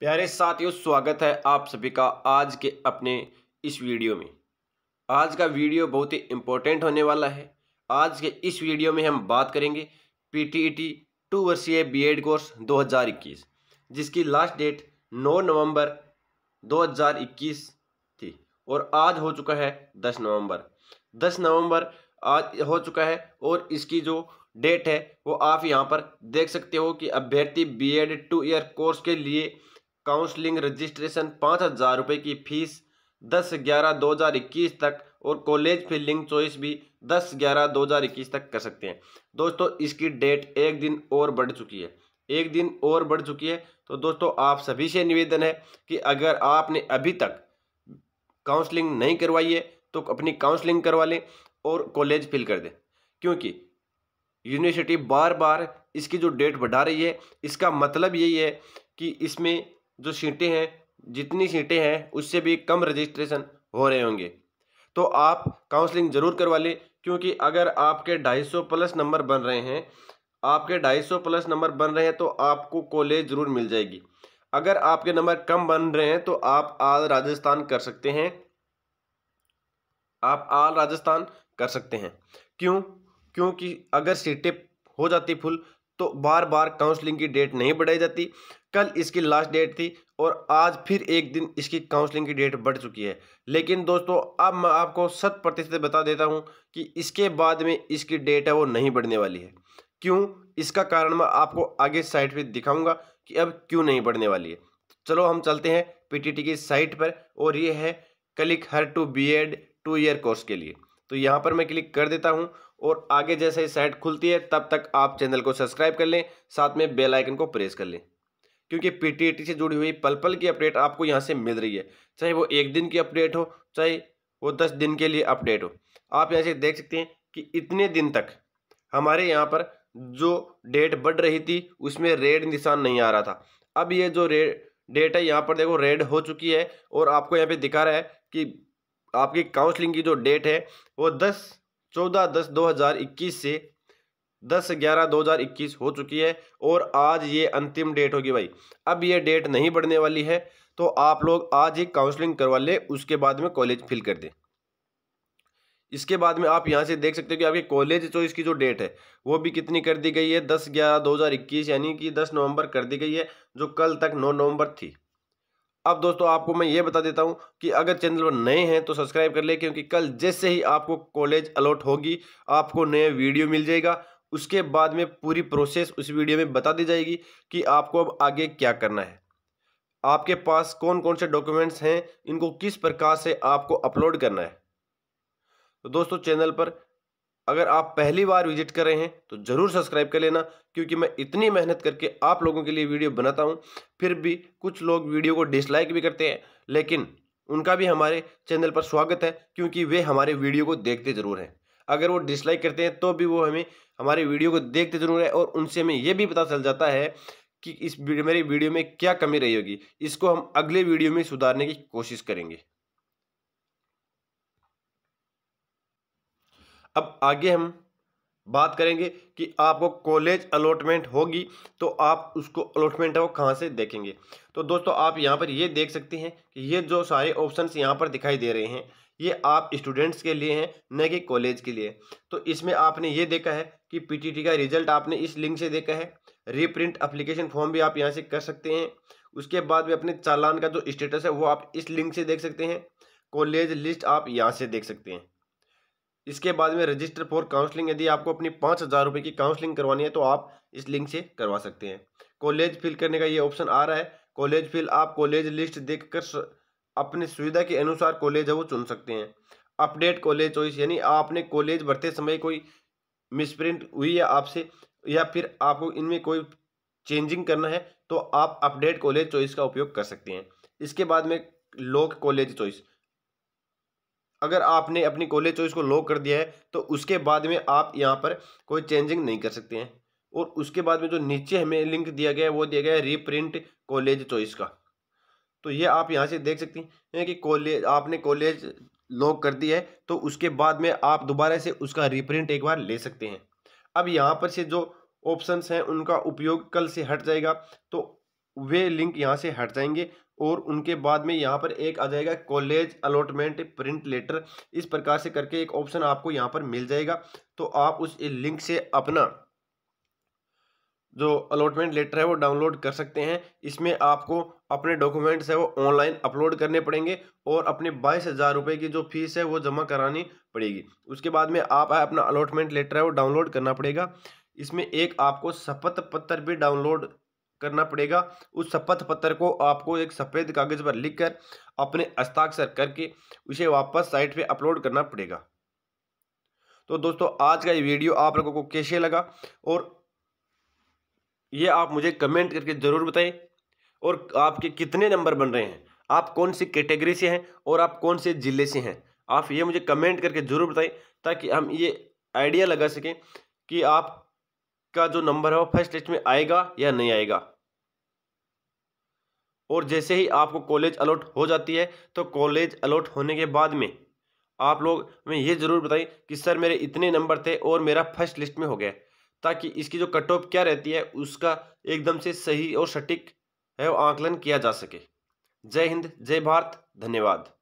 प्यारे साथियों स्वागत है आप सभी का आज के अपने इस वीडियो में आज का वीडियो बहुत ही इम्पोर्टेंट होने वाला है आज के इस वीडियो में हम बात करेंगे P T E T two वर्षीय बी एड कोर्स 2021 जिसकी लास्ट डेट 9 नवंबर 2021 थी और आज हो चुका है 10 नवंबर 10 नवंबर आज हो चुका है और इसकी जो डेट है वो आप यहाँ पर देख सकते हो कि अभ्यर्थी B Ed two year course के लिए काउंसलिंग रजिस्ट्रेशन पाँच हज़ार रुपये की फीस दस ग्यारह दो हज़ार इक्कीस तक और कॉलेज फिलिंग चॉइस भी दस ग्यारह दो हज़ार इक्कीस तक कर सकते हैं दोस्तों इसकी डेट एक दिन और बढ़ चुकी है एक दिन और बढ़ चुकी है तो दोस्तों आप सभी से निवेदन है कि अगर आपने अभी तक काउंसलिंग नहीं करवाई है तो अपनी काउंसलिंग करवा लें और कॉलेज फिल कर दें क्योंकि यूनिवर्सिटी बार बार इसकी जो डेट बढ़ा रही है इसका मतलब यही है कि इसमें जो सीटें हैं जितनी सीटें हैं उससे भी कम रजिस्ट्रेशन हो रहे होंगे तो आप काउंसलिंग ज़रूर करवा लें क्योंकि अगर आपके 250 प्लस नंबर बन रहे हैं आपके 250 प्लस नंबर बन रहे हैं तो आपको कॉलेज ज़रूर मिल जाएगी अगर आपके नंबर कम बन रहे हैं तो आप आल राजस्थान कर सकते हैं आप आल राजस्थान कर सकते हैं क्यों क्योंकि अगर सीटें हो जाती फुल तो बार बार काउंसलिंग की डेट नहीं बढ़ाई जाती कल इसकी लास्ट डेट थी और आज फिर एक दिन इसकी काउंसलिंग की डेट बढ़ चुकी है लेकिन दोस्तों अब मैं आपको शत प्रतिशत बता देता हूँ कि इसके बाद में इसकी डेट है वो नहीं बढ़ने वाली है क्यों इसका कारण मैं आपको आगे साइट पर दिखाऊँगा कि अब क्यों नहीं बढ़ने वाली है चलो हम चलते हैं पी की साइट पर और ये है click here to B two year course के लिए तो यहाँ पर मैं क्लिक कर देता हूँ और आगे जैसे ही साइट खुलती है तब तक आप चैनल को सब्सक्राइब कर लें साथ में बेल आइकन को प्रेस कर लें क्योंकि पी से जुड़ी हुई पल पल की अपडेट आपको यहाँ से मिल रही है चाहे वो एक दिन की अपडेट हो चाहे वो दस दिन के लिए अपडेट हो आप यहाँ से देख सकते हैं कि इतने दिन तक हमारे यहाँ पर जो डेट बढ़ रही थी उसमें रेड निशान नहीं आ रहा था अब ये जो रेड डेट है यहाँ पर देखो रेड हो चुकी है और आपको यहाँ पे दिखा रहा है कि आपकी काउंसलिंग की जो डेट है वो दस चौदह दस दो हज़ार इक्कीस से दस ग्यारह दो हज़ार इक्कीस हो चुकी है और आज ये अंतिम डेट होगी भाई अब ये डेट नहीं बढ़ने वाली है तो आप लोग आज ही काउंसलिंग करवा ले उसके बाद में कॉलेज फिल कर दें इसके बाद में आप यहाँ से देख सकते हो कि आपके कॉलेज चॉइस की जो डेट है वो भी कितनी कर दी गई है दस ग्यारह दो हज़ार इक्कीस यानी कि दस नवंबर कर दी गई है जो कल तक नौ नवंबर थी अब दोस्तों आपको मैं ये बता देता हूँ कि अगर चैनल पर नए हैं तो सब्सक्राइब कर ले क्योंकि कल जैसे ही आपको कॉलेज अलॉट होगी आपको नया वीडियो मिल जाएगा उसके बाद में पूरी प्रोसेस उस वीडियो में बता दी जाएगी कि आपको अब आगे क्या करना है आपके पास कौन कौन से डॉक्यूमेंट्स हैं इनको किस प्रकार से आपको अपलोड करना है तो दोस्तों चैनल पर अगर आप पहली बार विजिट कर रहे हैं तो ज़रूर सब्सक्राइब कर लेना क्योंकि मैं इतनी मेहनत करके आप लोगों के लिए वीडियो बनाता हूँ फिर भी कुछ लोग वीडियो को डिसलाइक भी करते हैं लेकिन उनका भी हमारे चैनल पर स्वागत है क्योंकि वे हमारे वीडियो को देखते ज़रूर हैं अगर वो डिसलाइक करते हैं तो भी वो हमें हमारे वीडियो को देखते ज़रूर है और उनसे हमें यह भी पता चल जाता है कि इस मेरे वीडियो में क्या कमी रही होगी इसको हम अगले वीडियो में सुधारने की कोशिश करेंगे अब आगे हम बात करेंगे कि आपको कॉलेज अलॉटमेंट होगी तो आप उसको अलॉटमेंट है वो कहाँ से देखेंगे तो दोस्तों आप यहाँ पर ये देख सकते हैं कि ये जो सारे ऑप्शंस यहाँ पर दिखाई दे रहे हैं ये आप स्टूडेंट्स के लिए हैं न कि कॉलेज के लिए तो इसमें आपने ये देखा है कि पीटीटी का रिजल्ट आपने इस लिंक से देखा है रीप्रिंट अप्लीकेशन फॉर्म भी आप यहाँ से कर सकते हैं उसके बाद में अपने चालान का जो स्टेटस है वो आप इस लिंक से देख सकते हैं कॉलेज लिस्ट आप यहाँ से देख सकते हैं इसके बाद में रजिस्टर फॉर काउंसलिंग यदि आपको अपनी पाँच हज़ार रुपये की काउंसलिंग करवानी है तो आप इस लिंक से करवा सकते हैं कॉलेज फिल करने का ये ऑप्शन आ रहा है कॉलेज फिल आप कॉलेज लिस्ट देखकर अपनी सुविधा के अनुसार कॉलेज है वो चुन सकते हैं अपडेट कॉलेज चॉइस यानी आपने कॉलेज भरते समय कोई मिसप्रिंट हुई है आपसे या फिर आपको इनमें कोई चेंजिंग करना है तो आप अपडेट कॉलेज चॉइस का उपयोग कर सकते हैं इसके बाद में लोक कॉलेज चॉइस अगर आपने अपनी कॉलेज चॉइस को लॉक कर दिया है तो उसके बाद में आप यहाँ पर कोई चेंजिंग नहीं कर सकते हैं और उसके बाद में जो नीचे हमें लिंक दिया गया है वो दिया गया है रीप्रिंट कॉलेज चॉइस का तो ये आप यहाँ से देख सकते हैं कि कॉलेज आपने कॉलेज लॉक कर दिया है तो उसके बाद में आप दोबारा से उसका रिप्रिंट एक बार ले सकते हैं अब यहाँ पर से जो ऑप्शंस हैं उनका उपयोग कल से हट जाएगा तो वे लिंक यहाँ से हट जाएंगे और उनके बाद में यहाँ पर एक आ जाएगा कॉलेज अलॉटमेंट प्रिंट लेटर इस प्रकार से करके एक ऑप्शन आपको यहाँ पर मिल जाएगा तो आप उस लिंक से अपना जो अलॉटमेंट लेटर है वो डाउनलोड कर सकते हैं इसमें आपको अपने डॉक्यूमेंट्स है वो ऑनलाइन अपलोड करने पड़ेंगे और अपने बाईस हज़ार रुपये की जो फीस है वो जमा करानी पड़ेगी उसके बाद में आप अपना अलॉटमेंट लेटर है वो डाउनलोड करना पड़ेगा इसमें एक आपको शपथ पत्र भी डाउनलोड करना पड़ेगा उस शपथ पत्र को आपको एक सफ़ेद कागज़ पर लिखकर अपने हस्ताक्षर करके उसे वापस साइट पे अपलोड करना पड़ेगा तो दोस्तों आज का ये वीडियो आप लोगों को कैसे लगा और ये आप मुझे कमेंट करके ज़रूर बताएं और आपके कितने नंबर बन रहे हैं आप कौन सी कैटेगरी से हैं और आप कौन से ज़िले से हैं आप ये मुझे कमेंट करके ज़रूर बताएं ताकि हम ये आइडिया लगा सकें कि आप का जो नंबर है वो फर्स्ट लिस्ट में आएगा या नहीं आएगा और जैसे ही आपको कॉलेज अलॉट हो जाती है तो कॉलेज अलॉट होने के बाद में आप लोग हमें ये ज़रूर बताएं कि सर मेरे इतने नंबर थे और मेरा फर्स्ट लिस्ट में हो गया ताकि इसकी जो कट ऑफ क्या रहती है उसका एकदम से सही और सटीक है वो आंकलन किया जा सके जय हिंद जय भारत धन्यवाद